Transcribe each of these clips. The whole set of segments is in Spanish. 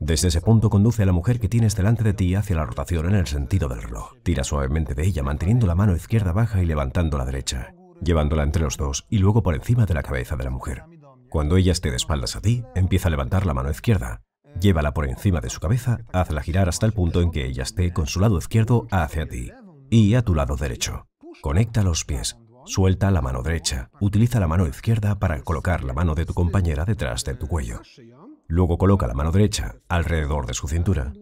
Desde ese punto conduce a la mujer que tienes delante de ti hacia la rotación en el sentido del reloj. Tira suavemente de ella manteniendo la mano izquierda baja y levantando la derecha, llevándola entre los dos y luego por encima de la cabeza de la mujer. Cuando ella esté de espaldas a ti, empieza a levantar la mano izquierda. Llévala por encima de su cabeza, hazla girar hasta el punto en que ella esté con su lado izquierdo hacia ti y a tu lado derecho. Conecta los pies, Suelta la mano derecha. Utiliza la mano izquierda para colocar la mano de tu compañera detrás de tu cuello. Luego coloca la mano derecha alrededor de su cintura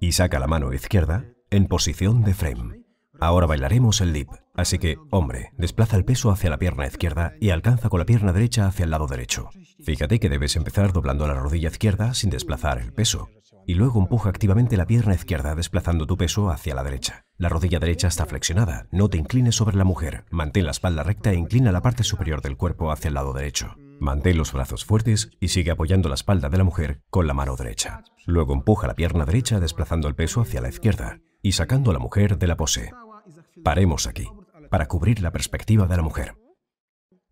y saca la mano izquierda en posición de frame. Ahora bailaremos el dip, así que, hombre, desplaza el peso hacia la pierna izquierda y alcanza con la pierna derecha hacia el lado derecho. Fíjate que debes empezar doblando la rodilla izquierda sin desplazar el peso, y luego empuja activamente la pierna izquierda desplazando tu peso hacia la derecha. La rodilla derecha está flexionada, no te inclines sobre la mujer, mantén la espalda recta e inclina la parte superior del cuerpo hacia el lado derecho. Mantén los brazos fuertes y sigue apoyando la espalda de la mujer con la mano derecha. Luego empuja la pierna derecha desplazando el peso hacia la izquierda y sacando a la mujer de la pose. Paremos aquí, para cubrir la perspectiva de la mujer.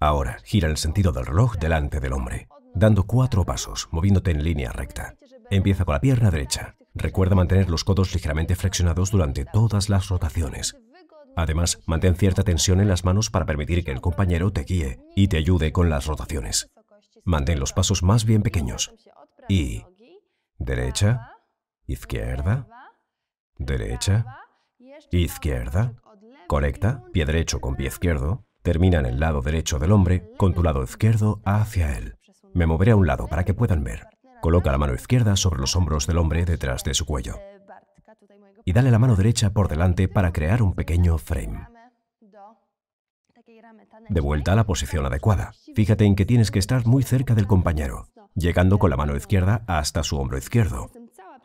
Ahora, gira el sentido del reloj delante del hombre, dando cuatro pasos, moviéndote en línea recta. Empieza con la pierna derecha. Recuerda mantener los codos ligeramente flexionados durante todas las rotaciones. Además, mantén cierta tensión en las manos para permitir que el compañero te guíe y te ayude con las rotaciones. Mantén los pasos más bien pequeños. Y... Derecha, izquierda, derecha, izquierda, conecta, pie derecho con pie izquierdo, termina en el lado derecho del hombre, con tu lado izquierdo hacia él. Me moveré a un lado para que puedan ver. Coloca la mano izquierda sobre los hombros del hombre detrás de su cuello y dale la mano derecha por delante para crear un pequeño frame. De vuelta a la posición adecuada. Fíjate en que tienes que estar muy cerca del compañero, llegando con la mano izquierda hasta su hombro izquierdo.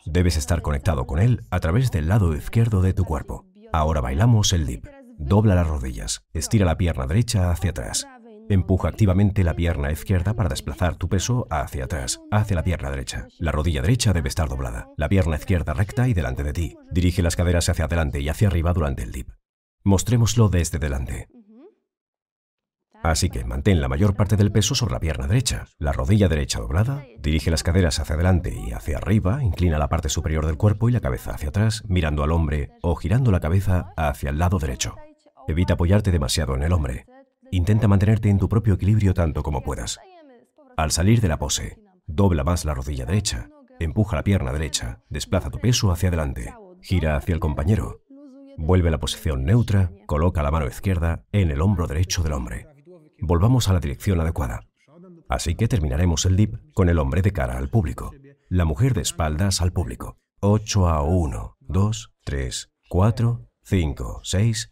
Debes estar conectado con él a través del lado izquierdo de tu cuerpo. Ahora bailamos el dip. Dobla las rodillas, estira la pierna derecha hacia atrás, Empuja activamente la pierna izquierda para desplazar tu peso hacia atrás, hacia la pierna derecha. La rodilla derecha debe estar doblada, la pierna izquierda recta y delante de ti. Dirige las caderas hacia adelante y hacia arriba durante el dip. Mostrémoslo desde delante. Así que mantén la mayor parte del peso sobre la pierna derecha, la rodilla derecha doblada, dirige las caderas hacia adelante y hacia arriba, inclina la parte superior del cuerpo y la cabeza hacia atrás, mirando al hombre o girando la cabeza hacia el lado derecho. Evita apoyarte demasiado en el hombre, Intenta mantenerte en tu propio equilibrio tanto como puedas. Al salir de la pose, dobla más la rodilla derecha, empuja la pierna derecha, desplaza tu peso hacia adelante, gira hacia el compañero, vuelve a la posición neutra, coloca la mano izquierda en el hombro derecho del hombre. Volvamos a la dirección adecuada. Así que terminaremos el dip con el hombre de cara al público, la mujer de espaldas al público. 8 a 1, 2, 3, 4, 5, 6,